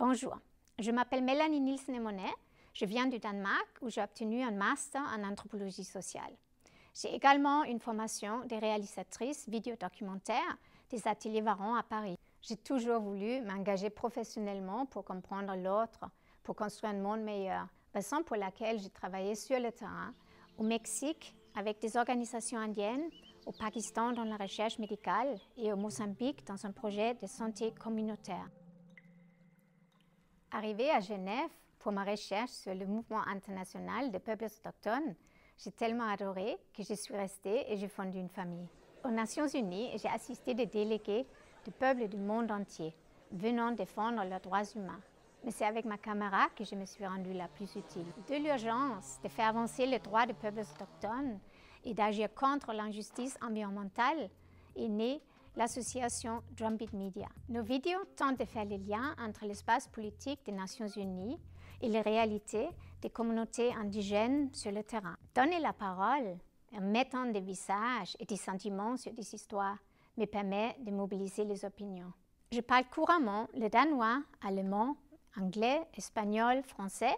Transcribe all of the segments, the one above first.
Bonjour, je m'appelle Mélanie Nielsen-Monet. Je viens du Danemark où j'ai obtenu un master en anthropologie sociale. J'ai également une formation de réalisatrice vidéo-documentaire des ateliers Varon à Paris. J'ai toujours voulu m'engager professionnellement pour comprendre l'autre, pour construire un monde meilleur, raison pour laquelle j'ai travaillé sur le terrain au Mexique avec des organisations indiennes, au Pakistan dans la recherche médicale et au Mozambique dans un projet de santé communautaire. Arrivée à Genève pour ma recherche sur le mouvement international des peuples autochtones, j'ai tellement adoré que je suis restée et j'ai fondé une famille. Aux Nations Unies, j'ai assisté des délégués de peuples du monde entier venant défendre leurs droits humains. Mais c'est avec ma caméra que je me suis rendue la plus utile. De l'urgence de faire avancer les droits des peuples autochtones et d'agir contre l'injustice environnementale est née l'association Drumbeat Media. Nos vidéos tentent de faire le lien entre l'espace politique des Nations Unies et les réalités des communautés indigènes sur le terrain. Donner la parole en mettant des visages et des sentiments sur des histoires me permet de mobiliser les opinions. Je parle couramment le danois, allemand, anglais, espagnol, français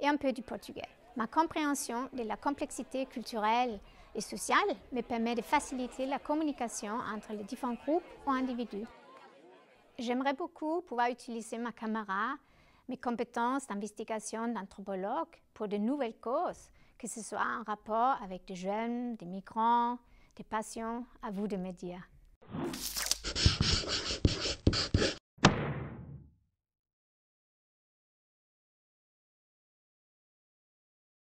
et un peu du portugais. Ma compréhension de la complexité culturelle et social, mais permet de faciliter la communication entre les différents groupes ou individus. J'aimerais beaucoup pouvoir utiliser ma caméra, mes compétences d'investigation d'anthropologue pour de nouvelles causes, que ce soit en rapport avec des jeunes, des migrants, des patients, à vous de me dire.